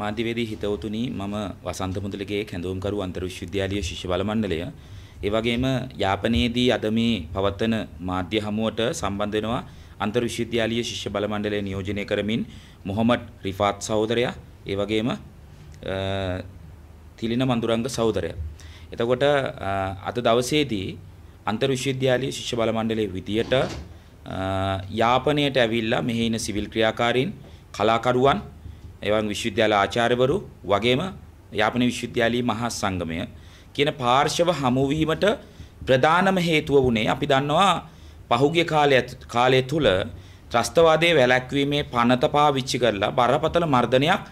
මාධ්‍යවේදී හිතවතුනි මම වසන්ත මුදලගේ කැඳවුම්කරු අන්තර්විශ්වවිද්‍යාලීය ශිෂ්‍ය බල මණ්ඩලය. ඒ වගේම යාපනයේදී අද මේ පවත්වන මාධ්‍ය හමුවට සම්බන්ධ වෙනවා අන්තර්විශ්වවිද්‍යාලීය ශිෂ්‍ය බල මණ්ඩලය නියෝජනය කරමින් මොහමඩ් රිෆාත් සහෝදරයා, ඒ වගේම තිලින මන්දුරංග සහෝදරයා. එතකොට අද දවසේදී අන්තර්විශ්වවිද්‍යාලීය ශිෂ්‍ය බල මණ්ඩලයේ විදියට යාපනයට ඇවිල්ලා මෙහි ඉන සිවිල් ක්‍රියාකාරීන් කලාකරුවන් එවන් විශ්වවිද්‍යාල ආචාර්යවරු වගේම යාපන විශ්වවිද්‍යාලී මහා සංගමය කියන පාර්ශව හමුවීමට ප්‍රධානම හේතුව වුණේ අපි දන්නවා පහුගිය කාලය කාලය තුල ත්‍රස්තවාදයේ වැළැක්වීමේ පනත පාවිච්චි කරලා බරපතල මර්ධනයක්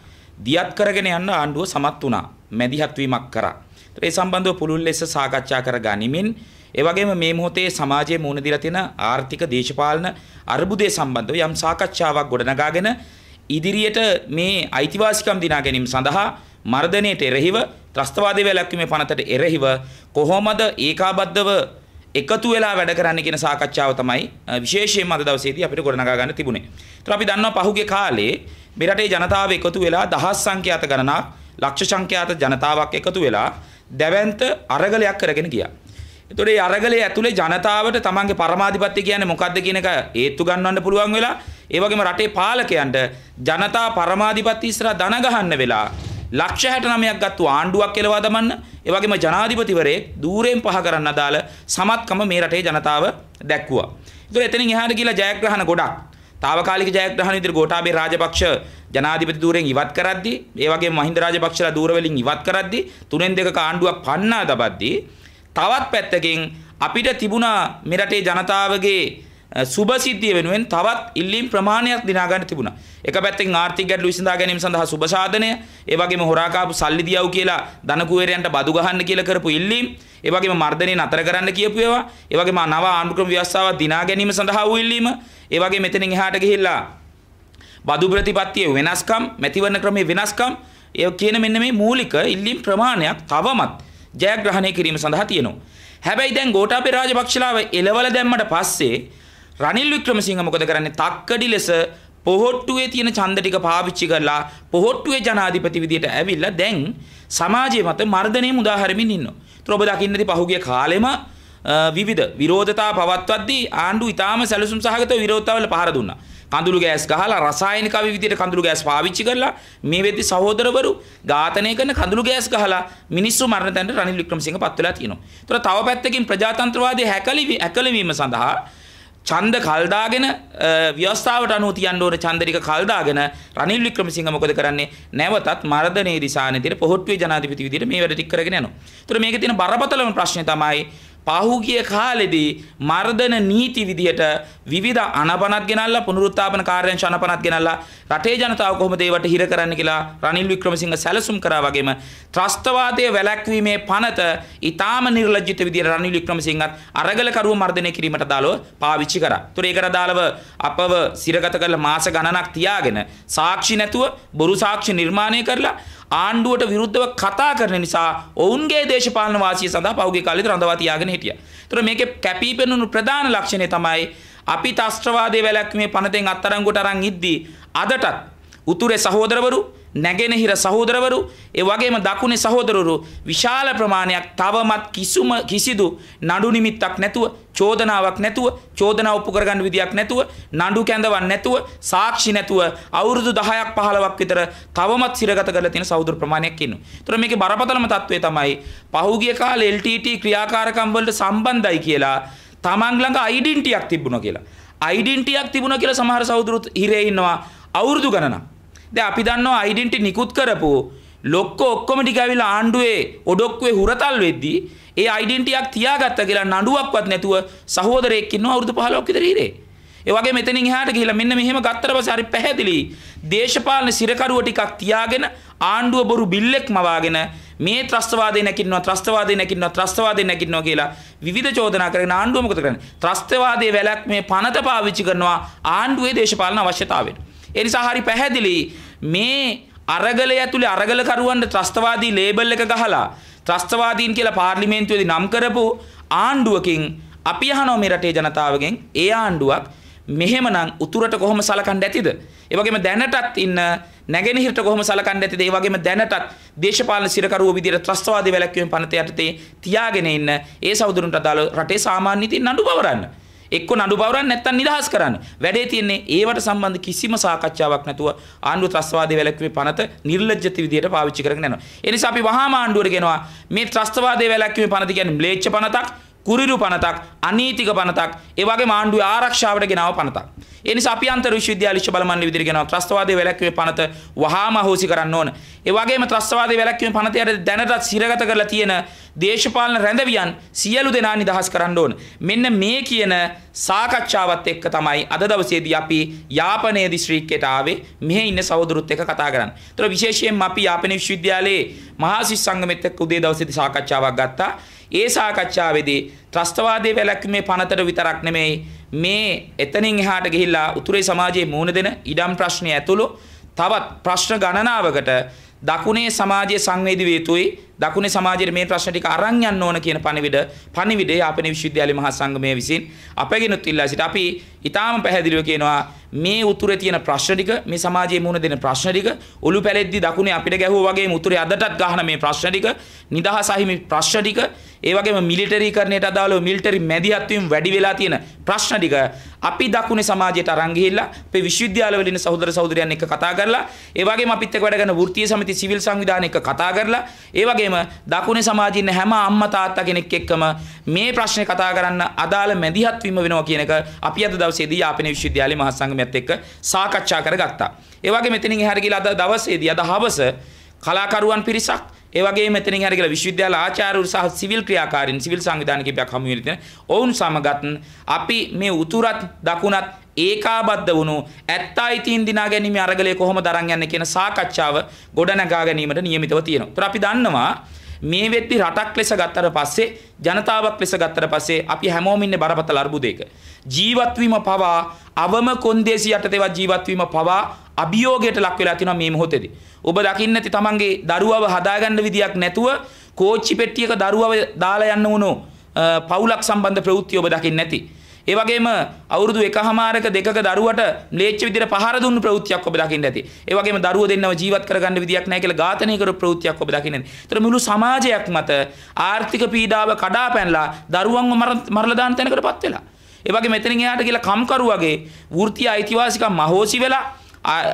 දියත් කරගෙන යන්න ආණ්ඩුව සමත් වුණා. මැදිහත් වීමක් කරා. ඒ සම්බන්ධව පුළුල් ලෙස සාකච්ඡා කර ගනිමින් ඒ වගේම මේ මොහොතේ සමාජයේ මුහුණ දීලා තියෙන ආර්ථික දේශපාලන අර්බුදයේ සම්බන්ධව යම් සාකච්ඡාවක් ගොඩනගාගෙන ඉදිරියට මේ අයිතිවාසිකම් දිනා ගැනීම සඳහා මර්ධනයට එරෙහිව ත්‍රස්තවාදී වැළැක්වීමේ පනතට එරෙහිව කොහොමද ඒකාබද්ධව එකතු වෙලා වැඩ කරන්න කියන සාකච්ඡාව තමයි විශේෂයෙන්ම අද දවසේදී අපිට ගොඩනගා ගන්න තිබුණේ. ඒතර අපි දන්නවා පහුගිය කාලේ මේ රටේ ජනතාව එකතු වෙලා දහස් සංඛ්‍යාත ගණනක් ලක්ෂ සංඛ්‍යාත ජනතාවක් එකතු වෙලා දැවැන්ත අරගලයක් කරගෙන ගියා. එතකොට මේ අරගලයේ ඇතුලේ ජනතාවට තමන්ගේ පරමාධිපත්‍ය කියන්නේ මොකක්ද කියන එක හේතු ගන්නවන්න පුළුවන් වෙලා ඒ වගේම රටේ පාලකයන්ට ජනතා පරමාධිපති ඉස්සරහා දන ගහන්න වෙලා ලක්ෂ 69ක් ගත්තු ආණ්ඩුවක් කෙලවා දමන්න ඒ වගේම ජනාධිපතිවරයෙක් দূරෙන් පහ කරන්න අදාළ සමත්කම මේ රටේ ජනතාව දැක්වුවා. ඒතර එතනින් එහාට ගිහිලා ජයග්‍රහණ ගොඩක්. తాවකාලික ජයග්‍රහණ ඉදිරි ගෝඨාභය රාජපක්ෂ ජනාධිපති දූරෙන් ඉවත් කරද්දී ඒ වගේම මහින්ද රාජපක්ෂලා දූර වලින් ඉවත් කරද්දී තුනෙන් දෙකක ආණ්ඩුවක් පන්නා දබද්දී තවත් පැත්තකින් අපිට තිබුණා මේ රටේ ජනතාවගේ සුභසිද්ධිය වෙනුවෙන් තවත් ඉල්ලීම් ප්‍රමාණයක් දිනා ගන්න තිබුණා. එක පැත්තෙන් ආර්ථික ගැටලු විසඳා ගැනීම සඳහා සුබ සාධනය, ඒ වගේම හොරා කාපු සල්ලි දියව් කියලා ධන කුවේරයන්ට බදු ගහන්න කියලා කරපු ඉල්ලීම්, ඒ වගේම මර්ධනය නතර කරන්න කියපු ඒවා, ඒ වගේම නව ආණ්ඩුක්‍රම ව්‍යවස්ථාව දිනා ගැනීම සඳහා වූ ඉල්ලීම, ඒ වගේ මෙතනින් එහාට ගිහිල්ලා බදු ප්‍රතිපත්තියේ වෙනස්කම්, මැතිවරණ ක්‍රමයේ වෙනස්කම්, ඒ කියන මෙන්න මේ මූලික ඉල්ලීම් ප්‍රමාණයක් තවමත් ජයග්‍රහණය කිරීම සඳහා තියෙනවා. හැබැයි දැන් ගෝඨාභය රාජපක්ෂලාව එළවල දැම්මට පස්සේ රනිල් වික්‍රමසිංහ මොකද කරන්නේ තක්කඩි ලෙස පොහොට්ටුවේ තියෙන ඡන්ද ටික පාවිච්චි කරලා පොහොට්ටුවේ ජනාධිපති විදියට ඇවිල්ලා දැන් සමාජය මත මර්ධනය මුදා හරිමින් ඉන්නවා. ඒතර ඔබ දකින්නදී පහුගිය කාලෙම විවිධ විරෝධතා පවත්වද්දී ආණ්ඩුව ඉතාම සැලසුම් සහගත විරෝධතාවල පහර දුන්නා. කඳුළු ගෑස් ගහලා රසායනික විදියට කඳුළු ගෑස් පාවිච්චි කරලා මේ වෙද්දි සහෝදරවරු ඝාතනය කරන කඳුළු ගෑස් ගහලා මිනිස්සු මරණ තැනට රනිල් වික්‍රමසිංහ පත් වෙලා තියෙනවා. ඒතර තව පැත්තකින් ප්‍රජාතන්ත්‍රවාදී හැකලිවි හැකලවීම සඳහා ඡන්ද කල්දාගෙන ව්‍යවස්ථාවට අනුව තියන්න ඕන ඡන්දරික කල්දාගෙන රනිල් වික්‍රමසිංහ මොකද කරන්නේ නැවතත් මර්ධනයේ දිසානෙතිර පොහොට්ටුවේ ජනාධිපති විදිහට මේ වැඩ ටික කරගෙන යනවා. ඒතර මේකේ තියෙන බරපතලම ප්‍රශ්නේ තමයි පහුගිය කාලෙදී මර්ධන නීති විදියට විවිධ අනපනත් ගෙනල්ලා පුනරුත්ථාපන කාර්යයන් අනපනත් ගෙනල්ලා රටේ ජනතාව කොහොමද ඒවට හිර කරන්න කියලා රනිල් වික්‍රමසිංහ සැලසුම් කරා වගේම ත්‍රස්තවාදයේ වැළැක්වීමේ පනත ඊටාම නිර්ලජ්ජිත විදියට රනිල් වික්‍රමසිංහත් අරගල කරුව මර්ධනය කිරීමට දාලව පාවිච්චි කරා. ඒතර ඒකට දාලව අපව සිරගත කරලා මාස ගණනක් තියාගෙන සාක්ෂි නැතුව බොරු සාක්ෂි නිර්මාණය කරලා ආණ්ඩුවට විරුද්ධව කතා කරන නිසා ඔවුන්ගේ දේශපාලන වාසිය සඳහා පහුගිය කාලෙත් රඳවා තියාගෙන හිටියා. ඒතර මේකේ කැපී පෙනුණු ප්‍රධාන ලක්ෂණය තමයි අපි ත්‍රාස්ත්‍රවාදී වැළැක්වීමේ පනතෙන් අත්අඩංගුවට අරන් ඉද්දී අදටත් උතුරේ සහෝදරවරු නැගෙනහිර සහෝදරවරු ඒ වගේම දකුණේ සහෝදරවරු විශාල ප්‍රමාණයක් තවමත් කිසිම කිසිදු නඩු නිමිත්තක් නැතුව චෝදනාවක් නැතුව චෝදනා ඔප්පු කරගන්න විදියක් නැතුව නඩු කැඳවන් නැතුව සාක්ෂි නැතුව අවුරුදු 10ක් 15ක් විතර තවමත් සිරගත කරලා තියෙන සහෝදර ප්‍රමාණයක් ඉන්නවා. ඒතර මේකේ බරපතලම තත්වය තමයි පහුගිය කාලේ LTT ක්‍රියාකාරකම් වලට සම්බන්ධයි කියලා තමන් ළඟ අයිඩෙන්ටිටියක් තිබුණා කියලා. අයිඩෙන්ටිටියක් තිබුණා කියලා සමහර සහෝදරුත් හිරේ ඉන්නවා අවුරුදු ගණනක්. දැන් අපි දන්නවා අයිඩෙන්ටිටි නිකුත් කරපු ලොක්කෝ ඔක්කොම ටික ඇවිල්ලා ආණ්ඩුවේ ඔඩොක්කුවේ හුරතල් වෙද්දී ඒ අයිඩෙන්ටියක් තියාගත්ත කියලා නඩුවක්වත් නැතුව සහෝදරයෙක් ඉන්නවා අවුරුදු 15ක් විතර ඉරේ. ඒ වගේ මෙතනින් එහාට ගිහිලා මෙන්න මෙහෙම ගත්තට පස්සේ හරි පැහැදිලි දේශපාලන සිරකරුව ටිකක් තියාගෙන ආණ්ඩුව බොරු බිල්ලෙක් මවාගෙන මේ ත්‍රස්තවාදේ නැකින්නවා ත්‍රස්තවාදේ නැකින්නවා ත්‍රස්තවාදේ නැකින්නවා කියලා විවිධ චෝදනා කරගෙන ආණ්ඩුව මොකද කරන්නේ ත්‍රස්තවාදයේ වැලක් මේ පනත පාවිච්චි කරනවා ආණ්ඩුවේ දේශපාලන අවශ්‍යතාවයට ඒ නිසා හරි පැහැදිලි මේ අරගලය ඇතුලේ අරගලකරුවන්ට ත්‍රස්තවාදී ලේබල් එක ගහලා ත්‍රස්තවාදීන් කියලා පාර්ලිමේන්තුවේදී නම් කරපු ආණ්ඩුවකින් අපි අහනවා මේ රටේ ජනතාවගෙන් ඒ ආණ්ඩුවක් මෙහෙමනම් උතුරට කොහොම සලකන්න ඇතිද? ඒ වගේම දැනටත් ඉන්න නැගෙනහිරට කොහොම සලකන්න ඇතිද? ඒ වගේම දැනටත් දේශපාලන සිරකරුවෝ විදියට ත්‍රස්තවාදී වැළැක්වීම පනත යටතේ තියාගෙන ඉන්න ඒ සහෝදරුන්ට අදාළ රටේ සාමාන්‍ය තින් නඩු පවරන්න. එක්ක නඩු පවරන්න නැත්නම් නිදහස් කරන්න. වැඩේ තියෙන්නේ ඒවට සම්බන්ධ කිසිම සාකච්ඡාවක් නැතුව ආණ්ඩුව ත්‍රස්තවාදී වැළැක්වීමේ පනත නිර්ලජ්ජිත විදියට පාවිච්චි කරගෙන යනවා. ඒ නිසා අපි වහාම ආණ්ඩුවට කියනවා මේ ත්‍රස්තවාදී වැළැක්වීමේ පනත කියන්නේ ම්ලේච්ඡ පනතක්. කුරිරු පනතක් අනීතික පනතක් ඒවගේ මාණ්ඩුව ආරක්ෂාවට ගෙනාව පනතක්. එනිසා අපි අන්තර් විශ්වවිද්‍යාල විශ්ව බලමන් විදිහට ගෙනාව ත්‍රස්තවාදී වැළැක්වීමේ පනත වහාම අහෝසි කරන්න ඕන. ඒ වගේම ත්‍රස්තවාදී වැළැක්වීමේ පනත යට දැනටත් සිරගත කරලා තියෙන දේශපාලන රැඳවියන් සියලු දෙනා නිදහස් කරන්න ඕන. මෙන්න මේ කියන සාකච්ඡාවත් එක්ක තමයි අද දවසේදී අපි යාපනයේ දිස්ත්‍රික්කයට ආවේ මෙහි ඉන්න සහෝදරුත් එක්ක කතා කරන්න. ඒතර විශේෂයෙන්ම අපි යාපනයේ විශ්වවිද්‍යාලයේ මහා ශිෂ්‍ය සංගමෙත් එක්ක උදේ දවසේදී සාකච්ඡාවක් ගත්තා. ඒ සාකච්ඡාවේදී ත්‍රස්තවාදී වැළැක්වීමේ පනතට විතරක් නෙමෙයි මේ එතනින් එහාට ගිහිල්ලා උතුරේ සමාජයේ මූණ දෙන ඉඩම් ප්‍රශ්නය ඇතුළු තවත් ප්‍රශ්න ගණනාවකට දකුණේ සමාජයේ සංවේදී වේ යුතුයි දකුණේ සමාජයේ මේ ප්‍රශ්න ටික අරන් යන්න ඕන කියන පණිවිඩ පණිවිඩය අපේ විශ්වවිද්‍යාලය මහා සංගමය විසින් අපගෙනුත් ඉල්ලා සිට අපි ඊටාම පැහැදිලිව කියනවා මේ උතුරේ තියෙන ප්‍රශ්න ටික මේ සමාජයේ මුහුණ දෙන ප්‍රශ්න ටික ඔලු පැලෙද්දි දකුණේ අපිට ගැහුවා වගේ උතුරේ අදටත් ගහන මේ ප්‍රශ්න ටික නිදහසයි මේ ප්‍රශ්න ටික ඒ වගේම මිලිටරීකරණයට අදාළව මිලිටරි මැදිහත්වීම් වැඩි වෙලා තියෙන ප්‍රශ්න ටික අපි දකුණේ සමාජයට අරන් ගිහිල්ලා අපේ විශ්වවිද්‍යාලවල ඉන්න සහෝදර සහෝදරියන් එක්ක කතා කරලා ඒ වගේම අපිත් එක්ක වැඩ කරන වෘත්තීය සමිති සිවිල් සංවිධාන එක්ක කතා කරලා ඒ වගේම දකුණේ සමාජයේ ඉන්න හැම අම්මා තාත්තා කෙනෙක් එක්කම මේ ප්‍රශ්නේ කතා කරන්න අදාළ මැදිහත්වීම වෙනවා කියන එක අපි අද දවසේදී යාපන විශ්වවිද්‍යාලයේ මහසංගමයත් එක්ක සාකච්ඡා කරගත්තා. ඒ වගේ මෙතනින් එහාට ගිහලා අද දවසේදී අද හවස කලාකරුවන් පිරිසක් ඒ වගේ මෙතනින් හරි කියලා විශ්වවිද්‍යාල ආචාර්යවරු සහ සිවිල් ක්‍රියාකාරීන් සිවිල් සංවිධාන කිපයක් හමු වෙන තැන ඔවුන් සමගත් අපි මේ උතුරත් දකුණත් ඒකාබද්ධ වුණු ඇත්ත අයිතීන් දිනා ගැනීම අරගලය කොහොමද අරන් යන්නේ කියන සාකච්ඡාව ගොඩනගා ගැනීමට නියමිතව තියෙනවා. ඒතර අපි දන්නවා මේ වෙද්දි රටක් ලෙස ගත්තට පස්සේ ජනතාවක් ලෙස ගත්තට පස්සේ අපි හැමෝම ඉන්නේ බරපතල අර්බුදයක ජීවත් වීම පවා අවම කොන්දේසි යටතේවත් ජීවත් වීම පවා අභියෝගයට ලක් වෙලා තියෙනවා මේ මොහොතේදී. ඔබ දකින්න ඇති තමන්ගේ දරුවව හදාගන්න විදියක් නැතුව කෝච්චි පෙට්ටියක දරුවව දාලා යන්න වුණු පවුලක් සම්බන්ධ ප්‍රවෘත්ති ඔබ දකින්න ඇති. ඒ වගේම අවුරුදු එකහමාරක දෙකක දරුවට ම්ලේච්ඡ විදියට පහර දුන්නු ප්‍රවෘත්තියක් ඔබ දකින්න ඇති. ඒ වගේම දරුවෝ දෙන්නව ජීවත් කරගන්න විදියක් නැහැ කියලා ඝාතනය කරපු ප්‍රවෘත්තියක් ඔබ දකින්න ඇති. ඒතර මුළු සමාජයක් මත ආර්ථික පීඩාව කඩාපැනලා දරුවන්ව මරලා දාන තැනකටපත් වෙලා. ඒ වගේ මෙතනින් එහාට කියලා කම්කරුවගේ වෘත්ති අයිතිවාසිකම් මහෝසි වෙලා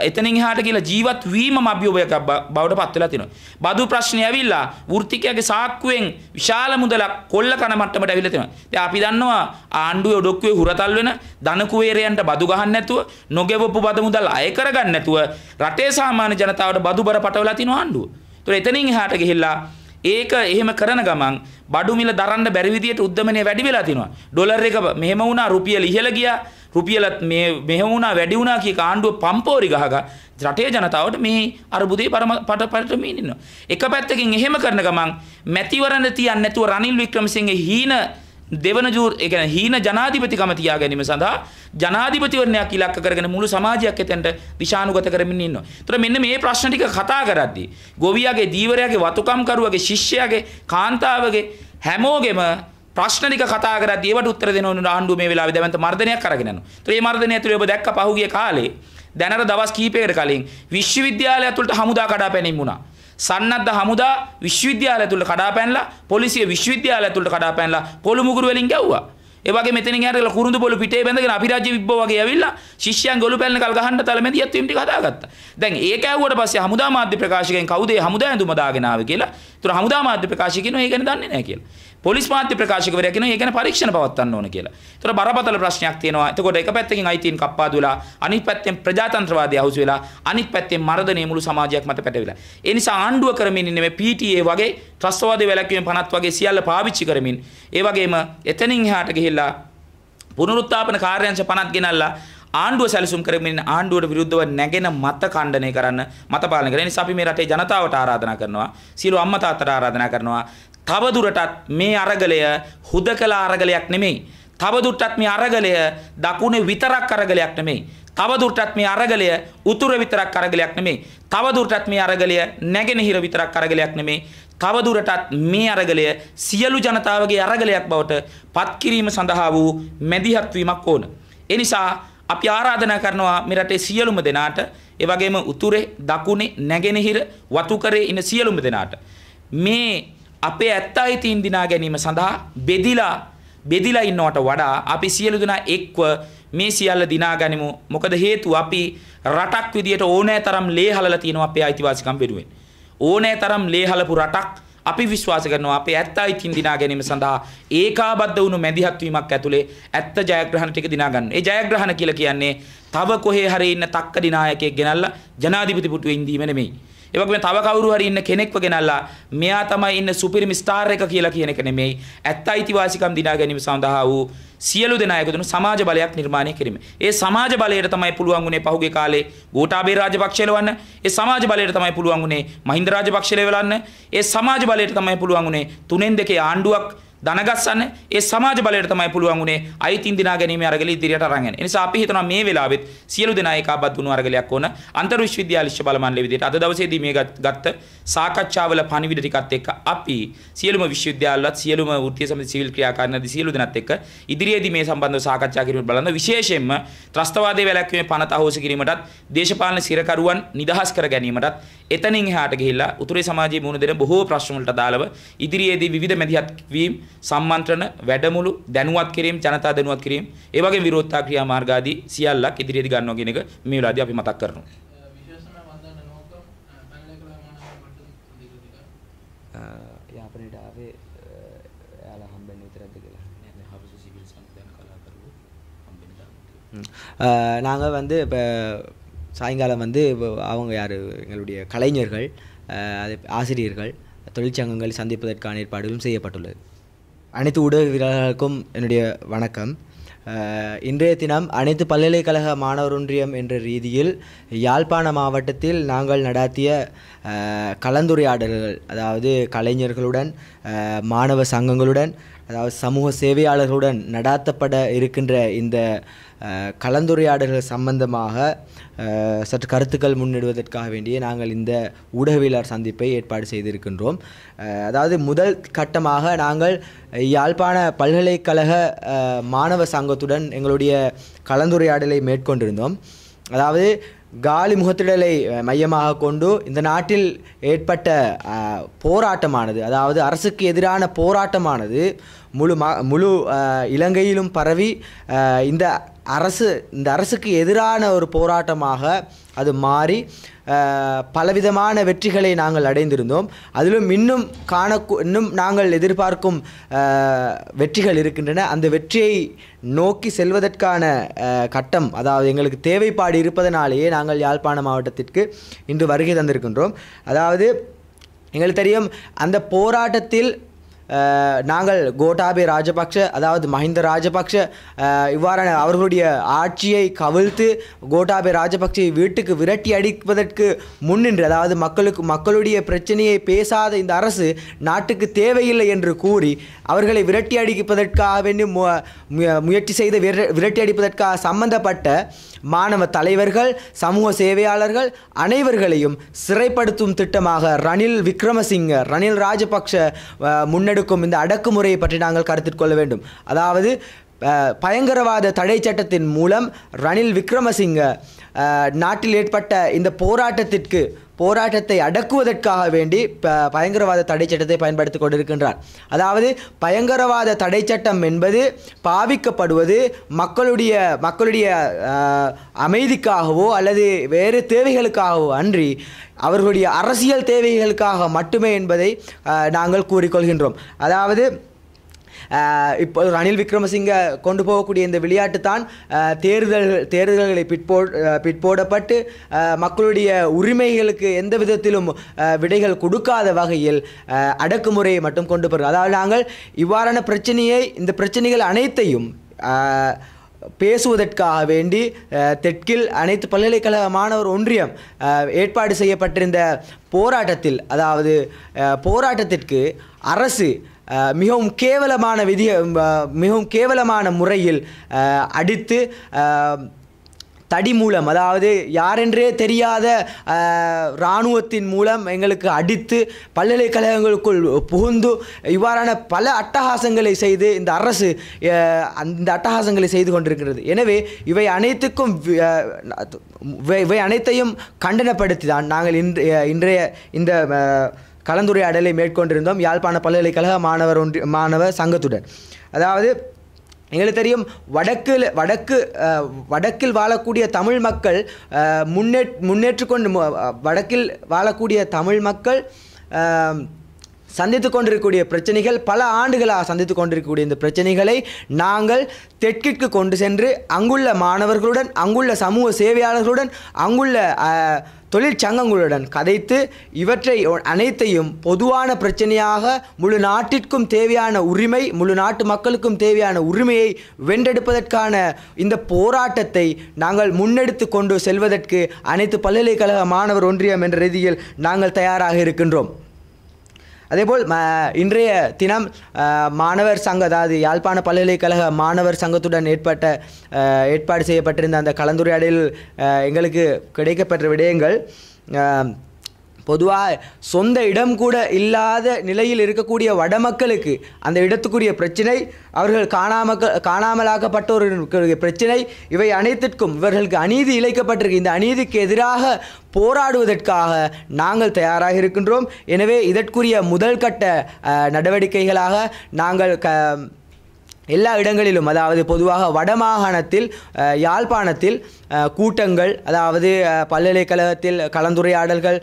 එතනින් එහාට කියලා ජීවත් වීමම අභියෝගයක් බවට පත් වෙලා තියෙනවා. බදු ප්‍රශ්නේ ඇවිල්ලා වෘත්තිකයාගේ සාක්කුවෙන් විශාල මුදලක් කොල්ල කන මට්ටමට ඇවිල්ලා තියෙනවා. දැන් අපි දන්නවා ආණ්ඩුවේ ඔඩොක්කුවේ හුරතල් වෙන ධන කුවේරයන්ට බදු ගහන්න නැතුව නොගෙවපු බදු මුදල් අය කරගන්න නැතුව රටේ සාමාන්‍ය ජනතාවට බදු බර පටවලා තිනවා ආණ්ඩුව. ඒතොර එතනින් එහාට ගිහිල්ලා ඒක එහෙම කරන ගමන් බඩු මිල දරන්න බැරි විදියට උද්දමනය වැඩි වෙලා තිනවා. ඩොලර් එක මෙහෙම වුණා රුපියල් ඉහළ ගියා. රුපියලත් මේ මෙහෙම වුණා වැඩි වුණා කිය කාණ්ඩුව පම්පෝරි ගහගා රටේ ජනතාවට මේ අරුබුදේ පරම පටපට මිනිනවා. එක පැත්තකින් එහෙම කරන ගමන් මැතිවරණ තියන්නේ නැතුව රනිල් වික්‍රමසිංහ හීන දෙවන ජූර් ඒ කියන්නේ හීන ජනාධිපතිකම තියා ගැනීම සඳහා ජනාධිපතිවරණයක් ඉලක්ක කරගෙන මුළු සමාජයක් එතෙන්ට දිශානුගත කරමින් ඉන්නවා. ඒතර මෙන්න මේ ප්‍රශ්න ටික කතා කරද්දී ගෝවියාගේ දීවරයාගේ වතුකම්කරුවගේ ශිෂ්‍යයාගේ කාන්තාවගේ හැමෝගෙම ප්‍රශ්න ටික කතා කරද්දී ඒවට උත්තර දෙන උණු ආණ්ඩුව මේ වෙලාවේ දැවන්ත මර්ධනයක් අරගෙන යනවා. ඒතර මේ මර්ධනය ඇතුලේ ඔබ දැක්ක පහුගිය කාලේ දැනට දවස් කිහිපයකට කලින් විශ්වවිද්‍යාලය ඇතුළට හමුදා කඩා පැනීම වුණා. සන්නද්ධ හමුදා විශ්වවිද්‍යාලය ඇතුළට කඩා පැනලා පොලිසිය විශ්වවිද්‍යාලය ඇතුළට කඩා පැනලා කොළු මුගුරු වලින් ගැව්වා. ඒ වගේ මෙතනින් ඇරලා කුරුඳු පොළු පිටේ බැඳගෙන අභිරාජ්‍ය විබ්බ වගේ ඇවිල්ලා ශිෂ්‍යයන් ගොළු පැලන කල් ගහන්න තලමැදියත් වීම ටික හදාගත්තා. දැන් ඒක ඇහුවට පස්සේ හමුදා මාධ්‍ය ප්‍රකාශකයන් කවුද මේ හමුදා ඇඳුම දාගෙන ආවේ කියලා. ඒතර හමුදා මාධ්‍ය ප්‍රකාශය කියනවා ඒ ගැන දන්නේ නැහැ කියලා. පොලිස් මාධ්‍ය ප්‍රකාශකවරයා කියනවා ඒ ගැන පරීක්ෂණ පවත්වන්න ඕන කියලා. ඒතර බරපතල ප්‍රශ්නයක් තියෙනවා. එතකොට එක පැත්තකින් අයිතීන් කප්පාදු වෙලා අනිත් පැත්තෙන් ප්‍රජාතන්ත්‍රවාදී අහුසු වෙලා අනිත් පැත්තෙන් මර්ධනයේ මුළු සමාජයක් මත පැටවිලා. ඒ නිසා ආණ්ඩුව කරමින් ඉන්නේ මේ PTA වගේ ත්‍රස්තවාදී වැළැක්වීම පනත් වගේ සියල්ල පාවිච්චි කරමින් ඒ වගේම එතනින් එහාට ගිහිල්ලා පුනරුත්ථාපන කාර්යංශ පනත් ගෙනල්ලා ආණ්ඩුව සැලසුම් කරමින් ආණ්ඩුවට විරුද්ධව නැගෙන මත ඛණ්ඩනය කරන්න මත පාලනය කරන නිසා අපි මේ රටේ ජනතාවට ආරාධනා කරනවා සියලු අම්මා තාත්තට ආරාධනා කරනවා තවදුරටත් මේ අරගලය හුදකලා අරගලයක් නෙමෙයි. තවදුරටත් මේ අරගලය දකුණේ විතරක් අරගලයක් නෙමෙයි. තවදුරටත් මේ අරගලය උතුර විතරක් අරගලයක් නෙමෙයි. තවදුරටත් මේ අරගලය නැගෙනහිර විතරක් අරගලයක් නෙමෙයි. තවදුරටත් මේ අරගලය සියලු ජනතාවගේ අරගලයක් බවට පත් කිරීම සඳහා වූ මැදිහත් වීමක් ඕන. ඒ නිසා අපි ආරාධනා කරනවා මේ රටේ සියලුම දෙනාට, ඒ වගේම උතුරේ, දකුණේ, නැගෙනහිර, වතුකරේ ඉන සියලුම දෙනාට මේ අපේ ඇත්ත අයිතීන් දිනා ගැනීම සඳහා බෙදිලා බෙදිලා ඉන්නවට වඩා අපි සියලු දෙනා එක්ව මේ සියල්ල දිනා ගනිමු. මොකද හේතුව අපි රටක් විදියට ඕනෑ තරම් ලේ හලලා තියෙනවා අපේ අයිතිවාසිකම් වෙනුවෙන්. ඕනෑ තරම් ලේ හලපු රටක් අපි විශ්වාස කරනවා අපේ ඇත්ත අයිතින් දිනා ගැනීම සඳහා ඒකාබද්ධ වුණු මැදිහත් වීමක් ඇතුලේ ඇත්ත ජයග්‍රහණ ටික දිනා ගන්න. ඒ ජයග්‍රහණ කියලා කියන්නේ තව කොහේ හරි ඉන්න තක්ක දිනායකයෙක් ගෙනල්ලා ජනාධිපති පුටුවේ ඉඳීම නෙමෙයි. ඒ වගේම තව කවුරු හරි ඉන්න කෙනෙක්ව ගෙනල්ලා මෙයා තමයි ඉන්න සුපිරිම ස්ටාර් එක කියලා කියන එක නෙමෙයි ඇත්ත අයිතිවාසිකම් දිනා ගැනීම සඳහා වූ සියලු දෙනා එකතුණු සමාජ බලයක් නිර්මාණය කිරීම. ඒ සමාජ බලයට තමයි පුළුවන් වුණේ පහුගිය කාලේ ගෝඨාභය රාජපක්ෂ එලවන්න. ඒ සමාජ බලයට තමයි පුළුවන් වුණේ මහින්ද රාජපක්ෂ එලවන්න. ඒ සමාජ බලයට තමයි පුළුවන් වුණේ තුනෙන් දෙකේ ආණ්ඩුවක් දනගස්සන්න ඒ සමාජ බලයට තමයි පුළුවන් උනේ අයිතින් දිනා ගැනීම අරගල ඉදිරියට අරන් යන්න. ඒ නිසා අපි හිතනවා මේ වෙලාවෙත් සියලු දෙනා ඒකාබද්ධ වුණු අරගලයක් ඕන අන්තර් විශ්වවිද්‍යාල ශිෂ්‍ය බලමණ්ඩලය විදිහට අද දවසේදී මේ ගත්ත සාකච්ඡාවල පණිවිඩ ටිකත් එක්ක අපි සියලුම විශ්වවිද්‍යාලවත් සියලුම වෘත්තීය සමිති සිවිල් ක්‍රියාකාරීන්දී සියලු දෙනාත් එක්ක ඉදිරියේදී මේ සම්බන්ධව සාකච්ඡා කිරීම බලන විශේෂයෙන්ම ත්‍රස්තවාදයේ වැළැක්වීමේ පනත අහෝසි කිරීමටත් දේශපාලන සිරකරුවන් නිදහස් කර ගැනීමටත් එතනින් එහාට ගිහිල්ලා උතුරේ සමාජයේ මුහුණ දෙන බොහෝ ප්‍රශ්න වලට අදාළව ඉදිරියේදී විවිධ මැදිහත් වීම් සම්මන්ත්‍රණ වැඩමුළු දැනුවත් කිරීම ජනතා දැනුවත් කිරීම ඒ වගේ විරෝධතා ක්‍රියා මාර්ග ආදී සියල්ලක් ඉදිරියේදී ගන්නවා කියන එක මේ වෙලාවදී අපි මතක් කරනවා. යාපනයට ආවේ එයාලා හම්බෙන්න විතරක්ද කියලා. නෑ හවස සිවිල් සංවිධාන කලාකරුවෝ හම්බෙන්න දාන්න. நாங்கள் வந்து இப்போ சாயங்காலம் வந்து அவங்க யார் எங்களுடைய கலைஞர்கள் அது ஆசிரியர்கள் தொழிற்சங்கங்களை சந்திப்பதற்கான ஏற்பாடுகளும் செய்யப்பட்டுள்ளது அனைத்து ஊடகவியலாளர்களுக்கும் என்னுடைய வணக்கம் இன்றைய தினம் அனைத்து பல்கலைக்கழக மாணவர் ஒன்றியம் என்ற ரீதியில் யாழ்ப்பாண மாவட்டத்தில் நாங்கள் நடாத்திய கலந்துரையாடல்கள் அதாவது கலைஞர்களுடன் மாணவ சங்கங்களுடன் அதாவது சமூக சேவையாளர்களுடன் நடாத்தப்பட இருக்கின்ற இந்த கலந்துரையாடல்கள் சம்பந்தமாக சற்று கருத்துக்கள் முன்னிடுவதற்காக வேண்டிய நாங்கள் இந்த ஊடகவியலாளர் சந்திப்பை ஏற்பாடு செய்திருக்கின்றோம் அதாவது முதல் கட்டமாக நாங்கள் யாழ்ப்பாண பல்கலைக்கழக மாணவ சங்கத்துடன் எங்களுடைய கலந்துரையாடலை மேற்கொண்டிருந்தோம் அதாவது காலி முகத்திடலை மையமாக கொண்டு இந்த நாட்டில் ஏற்பட்ட போராட்டமானது அதாவது அரசுக்கு எதிரான போராட்டமானது முழு ம முழு இலங்கையிலும் பரவி இந்த அரசு இந்த அரசுக்கு எதிரான ஒரு போராட்டமாக அது மாறி பலவிதமான வெற்றிகளை நாங்கள் அடைந்திருந்தோம் அதிலும் இன்னும் காண இன்னும் நாங்கள் எதிர்பார்க்கும் வெற்றிகள் இருக்கின்றன அந்த வெற்றியை நோக்கி செல்வதற்கான கட்டம் அதாவது எங்களுக்கு தேவைப்பாடு இருப்பதனாலேயே நாங்கள் யாழ்ப்பாண மாவட்டத்திற்கு இன்று வருகை தந்திருக்கின்றோம் அதாவது எங்களுக்கு தெரியும் அந்த போராட்டத்தில் நாங்கள் கோட்டாபே ராஜபக்ஷ அதாவது மஹிந்த ராஜபக்ஷ இவ்வாறான அவர்களுடைய ஆட்சியை கவிழ்த்து கோட்டாபே ராஜபக்ஷை வீட்டுக்கு விரட்டி அடிப்பதற்கு முன்னின்று அதாவது மக்களுக்கு மக்களுடைய பிரச்சனையை பேசாத இந்த அரசு நாட்டுக்கு தேவையில்லை என்று கூறி அவர்களை விரட்டி அடிப்பதற்காக வேண்டி முயற்சி செய்து விரட்டி அடிப்பதற்காக சம்பந்தப்பட்ட மாணவ தலைவர்கள் சமூக சேவையாளர்கள் அனைவர்களையும் சிறைப்படுத்தும் திட்டமாக ரணில் விக்ரமசிங்க ரணில் ராஜபக்ஷ முன்னெடு எடுக்கும் இந்த அடக்குமுறையை பற்றி நாங்கள் கருத்தில் கொள்ள வேண்டும் அதாவது பயங்கரவாத தடை சட்டத்தின் மூலம் ரணில் விக்ரமசிங்க நாட்டில் ஏற்பட்ட இந்த போராட்டத்திற்கு போராட்டத்தை அடக்குவதற்காக வேண்டி ப பயங்கரவாத தடை சட்டத்தை பயன்படுத்தி கொண்டிருக்கின்றார் அதாவது பயங்கரவாத தடை சட்டம் என்பது பாவிக்கப்படுவது மக்களுடைய மக்களுடைய அமைதிக்காகவோ அல்லது வேறு தேவைகளுக்காகவோ அன்றி அவர்களுடைய அரசியல் தேவைகளுக்காக மட்டுமே என்பதை நாங்கள் கூறிக்கொள்கின்றோம் அதாவது இப்போ ரணில் விக்ரமசிங்க கொண்டு போகக்கூடிய இந்த விளையாட்டு தான் தேர்தல் தேர்தல்களை பிற்போ பிற்போடப்பட்டு மக்களுடைய உரிமைகளுக்கு எந்த விதத்திலும் விடைகள் கொடுக்காத வகையில் அடக்குமுறையை மட்டும் கொண்டு போகிறோம் அதாவது நாங்கள் இவ்வாறான பிரச்சனையை இந்த பிரச்சனைகள் அனைத்தையும் பேசுவதற்காக வேண்டி தெற்கில் அனைத்து பல்கலைக்கழக மாணவர் ஒன்றியம் ஏற்பாடு செய்யப்பட்டிருந்த போராட்டத்தில் அதாவது போராட்டத்திற்கு அரசு மிகவும் கேவலமான விதி மிகவும் கேவலமான முறையில் அடித்து தடி மூலம் அதாவது யாரென்றே தெரியாத இராணுவத்தின் மூலம் எங்களுக்கு அடித்து பல்கலைக்கழகங்களுக்குள் புகுந்து இவ்வாறான பல அட்டகாசங்களை செய்து இந்த அரசு அந்த அட்டகாசங்களை செய்து கொண்டிருக்கிறது எனவே இவை அனைத்துக்கும் இவை அனைத்தையும் கண்டனப்படுத்தி தான் நாங்கள் இன்று இன்றைய இந்த கலந்துரையாடலை மேற்கொண்டிருந்தோம் யாழ்ப்பாண பல்கலைக்கழக மாணவர் ஒன்று மாணவர் சங்கத்துடன் அதாவது எங்களுக்கு தெரியும் வடக்கில் வடக்கு வடக்கில் வாழக்கூடிய தமிழ் மக்கள் முன்னே முன்னேற்றுக்கொண்டு வடக்கில் வாழக்கூடிய தமிழ் மக்கள் சந்தித்து கொண்டிருக்கக்கூடிய பிரச்சனைகள் பல ஆண்டுகளாக சந்தித்து கொண்டிருக்கக்கூடிய இந்த பிரச்சனைகளை நாங்கள் தெற்கிற்கு கொண்டு சென்று அங்குள்ள மாணவர்களுடன் அங்குள்ள சமூக சேவையாளர்களுடன் அங்குள்ள தொழிற்சங்கங்களுடன் கதைத்து இவற்றை அனைத்தையும் பொதுவான பிரச்சனையாக முழு நாட்டிற்கும் தேவையான உரிமை முழு நாட்டு மக்களுக்கும் தேவையான உரிமையை வென்றெடுப்பதற்கான இந்த போராட்டத்தை நாங்கள் முன்னெடுத்து கொண்டு செல்வதற்கு அனைத்து பல்கலைக்கழக மாணவர் ஒன்றியம் என்ற ரீதியில் நாங்கள் தயாராக இருக்கின்றோம் அதேபோல் இன்றைய தினம் மாணவர் சங்க அதாவது யாழ்ப்பாண பல்கலைக்கழக மாணவர் சங்கத்துடன் ஏற்பட்ட ஏற்பாடு செய்யப்பட்டிருந்த அந்த கலந்துரையாடலில் எங்களுக்கு கிடைக்கப்பெற்ற விடயங்கள் பொதுவாக சொந்த இடம் கூட இல்லாத நிலையில் இருக்கக்கூடிய வடமக்களுக்கு அந்த இடத்துக்குரிய பிரச்சனை அவர்கள் காணாமக்கள் காணாமலாக்கப்பட்டோர்களுடைய பிரச்சனை இவை அனைத்திற்கும் இவர்களுக்கு அநீதி இழைக்கப்பட்டிருக்கு இந்த அநீதிக்கு எதிராக போராடுவதற்காக நாங்கள் தயாராக இருக்கின்றோம் எனவே இதற்குரிய முதல் கட்ட நடவடிக்கைகளாக நாங்கள் க எல்லா இடங்களிலும் அதாவது பொதுவாக வடமாகாணத்தில் யாழ்ப்பாணத்தில் கூட்டங்கள் அதாவது பல்கலைக்கழகத்தில் கலந்துரையாடல்கள்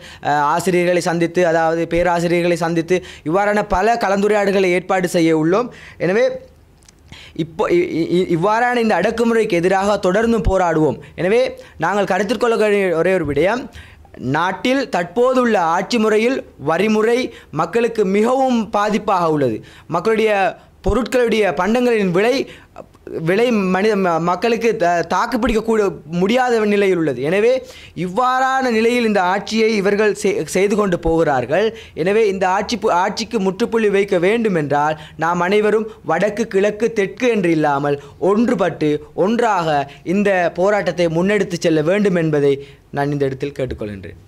ஆசிரியர்களை சந்தித்து அதாவது பேராசிரியர்களை சந்தித்து இவ்வாறான பல கலந்துரையாடல்களை ஏற்பாடு செய்ய உள்ளோம் எனவே இப்போ இவ்வாறான இந்த அடக்குமுறைக்கு எதிராக தொடர்ந்து போராடுவோம் எனவே நாங்கள் கருத்தில் கொள்ள ஒரே ஒரு விடயம் நாட்டில் தற்போதுள்ள ஆட்சி முறையில் வரிமுறை மக்களுக்கு மிகவும் பாதிப்பாக உள்ளது மக்களுடைய பொருட்களுடைய பண்டங்களின் விலை விலை மனித மக்களுக்கு தாக்கு பிடிக்கக்கூட முடியாத நிலையில் உள்ளது எனவே இவ்வாறான நிலையில் இந்த ஆட்சியை இவர்கள் செய்து கொண்டு போகிறார்கள் எனவே இந்த ஆட்சி ஆட்சிக்கு முற்றுப்புள்ளி வைக்க வேண்டும் என்றால் நாம் அனைவரும் வடக்கு கிழக்கு தெற்கு என்று இல்லாமல் ஒன்றுபட்டு ஒன்றாக இந்த போராட்டத்தை முன்னெடுத்து செல்ல வேண்டும் என்பதை நான் இந்த இடத்தில் கேட்டுக்கொள்கின்றேன்